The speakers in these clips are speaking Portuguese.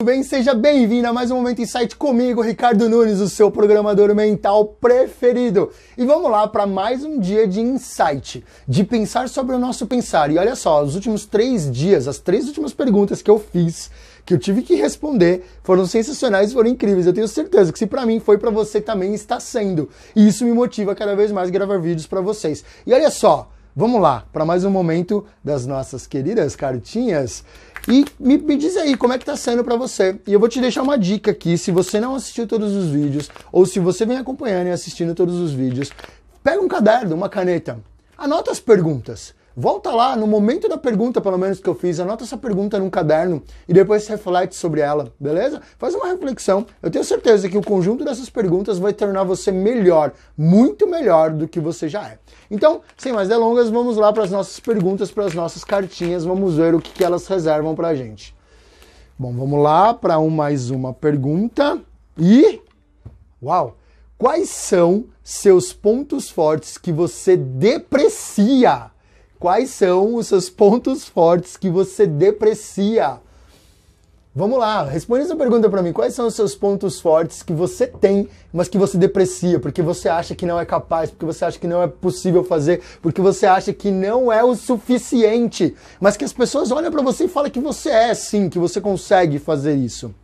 Tudo bem? Seja bem-vindo a mais um Momento Insight comigo, Ricardo Nunes, o seu programador mental preferido. E vamos lá para mais um dia de insight, de pensar sobre o nosso pensar. E olha só, os últimos três dias, as três últimas perguntas que eu fiz, que eu tive que responder, foram sensacionais, foram incríveis. Eu tenho certeza que se para mim foi para você também está sendo. E isso me motiva cada vez mais a gravar vídeos para vocês. E olha só, Vamos lá para mais um momento das nossas queridas cartinhas. E me, me diz aí como é que tá sendo para você. E eu vou te deixar uma dica aqui, se você não assistiu todos os vídeos, ou se você vem acompanhando e assistindo todos os vídeos, pega um caderno, uma caneta, anota as perguntas. Volta lá, no momento da pergunta, pelo menos que eu fiz, anota essa pergunta num caderno e depois reflete sobre ela, beleza? Faz uma reflexão. Eu tenho certeza que o conjunto dessas perguntas vai tornar você melhor, muito melhor do que você já é. Então, sem mais delongas, vamos lá para as nossas perguntas, para as nossas cartinhas, vamos ver o que, que elas reservam para a gente. Bom, vamos lá para um, mais uma pergunta. E. Uau! Quais são seus pontos fortes que você deprecia? Quais são os seus pontos fortes que você deprecia? Vamos lá, responda essa pergunta para mim. Quais são os seus pontos fortes que você tem, mas que você deprecia, porque você acha que não é capaz, porque você acha que não é possível fazer, porque você acha que não é o suficiente, mas que as pessoas olham para você e falam que você é sim, que você consegue fazer isso.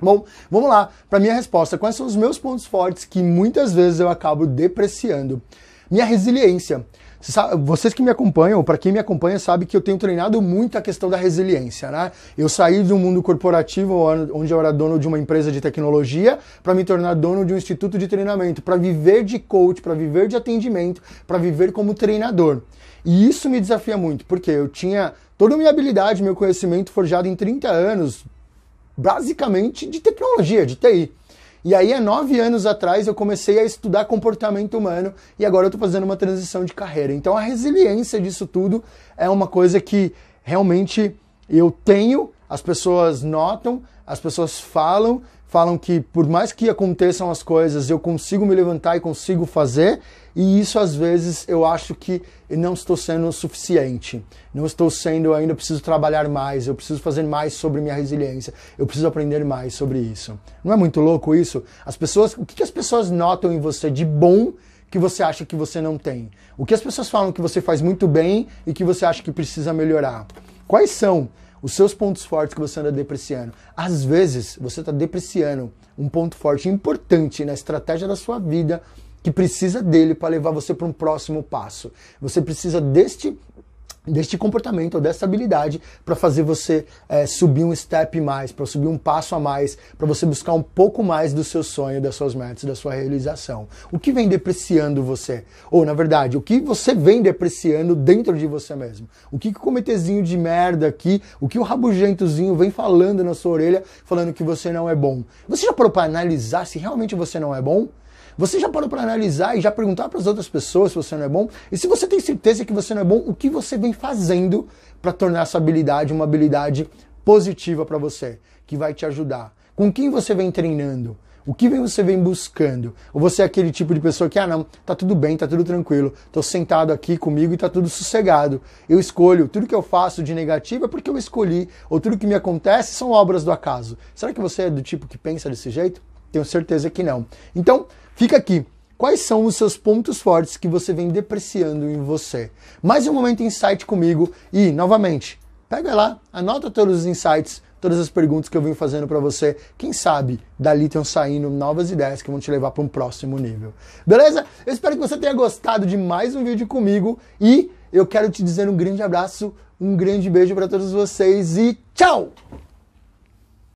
Bom, vamos lá para minha resposta. Quais são os meus pontos fortes que muitas vezes eu acabo depreciando? Minha resiliência vocês que me acompanham, para quem me acompanha, sabe que eu tenho treinado muito a questão da resiliência, né? Eu saí do mundo corporativo, onde eu era dono de uma empresa de tecnologia, para me tornar dono de um instituto de treinamento, para viver de coach, para viver de atendimento, para viver como treinador. E isso me desafia muito, porque eu tinha toda a minha habilidade, meu conhecimento forjado em 30 anos, basicamente de tecnologia, de TI. E aí, há nove anos atrás, eu comecei a estudar comportamento humano e agora eu estou fazendo uma transição de carreira. Então, a resiliência disso tudo é uma coisa que realmente eu tenho as pessoas notam, as pessoas falam, falam que por mais que aconteçam as coisas, eu consigo me levantar e consigo fazer, e isso às vezes eu acho que não estou sendo o suficiente. Não estou sendo ainda, eu preciso trabalhar mais, eu preciso fazer mais sobre minha resiliência, eu preciso aprender mais sobre isso. Não é muito louco isso? As pessoas, o que as pessoas notam em você de bom que você acha que você não tem? O que as pessoas falam que você faz muito bem e que você acha que precisa melhorar? Quais são os seus pontos fortes que você anda depreciando. Às vezes, você está depreciando um ponto forte importante na estratégia da sua vida que precisa dele para levar você para um próximo passo. Você precisa deste deste comportamento ou dessa habilidade para fazer você é, subir um step mais, para subir um passo a mais, para você buscar um pouco mais do seu sonho, das suas metas, da sua realização. O que vem depreciando você? Ou, na verdade, o que você vem depreciando dentro de você mesmo? O que, que o cometezinho de merda aqui, o que o rabugentozinho vem falando na sua orelha, falando que você não é bom? Você já parou para analisar se realmente você não é bom? Você já parou para analisar e já perguntar para as outras pessoas se você não é bom? E se você tem certeza que você não é bom, o que você vem fazendo para tornar essa habilidade uma habilidade positiva para você, que vai te ajudar? Com quem você vem treinando? O que você vem buscando? Ou você é aquele tipo de pessoa que, ah, não, tá tudo bem, tá tudo tranquilo, tô sentado aqui comigo e tá tudo sossegado. Eu escolho, tudo que eu faço de negativo é porque eu escolhi, ou tudo que me acontece são obras do acaso. Será que você é do tipo que pensa desse jeito? Tenho certeza que não. Então, fica aqui. Quais são os seus pontos fortes que você vem depreciando em você? Mais um momento insight comigo e, novamente, pega lá, anota todos os insights, todas as perguntas que eu venho fazendo para você. Quem sabe dali estão saindo novas ideias que vão te levar para um próximo nível. Beleza? Eu espero que você tenha gostado de mais um vídeo comigo e eu quero te dizer um grande abraço, um grande beijo para todos vocês e tchau!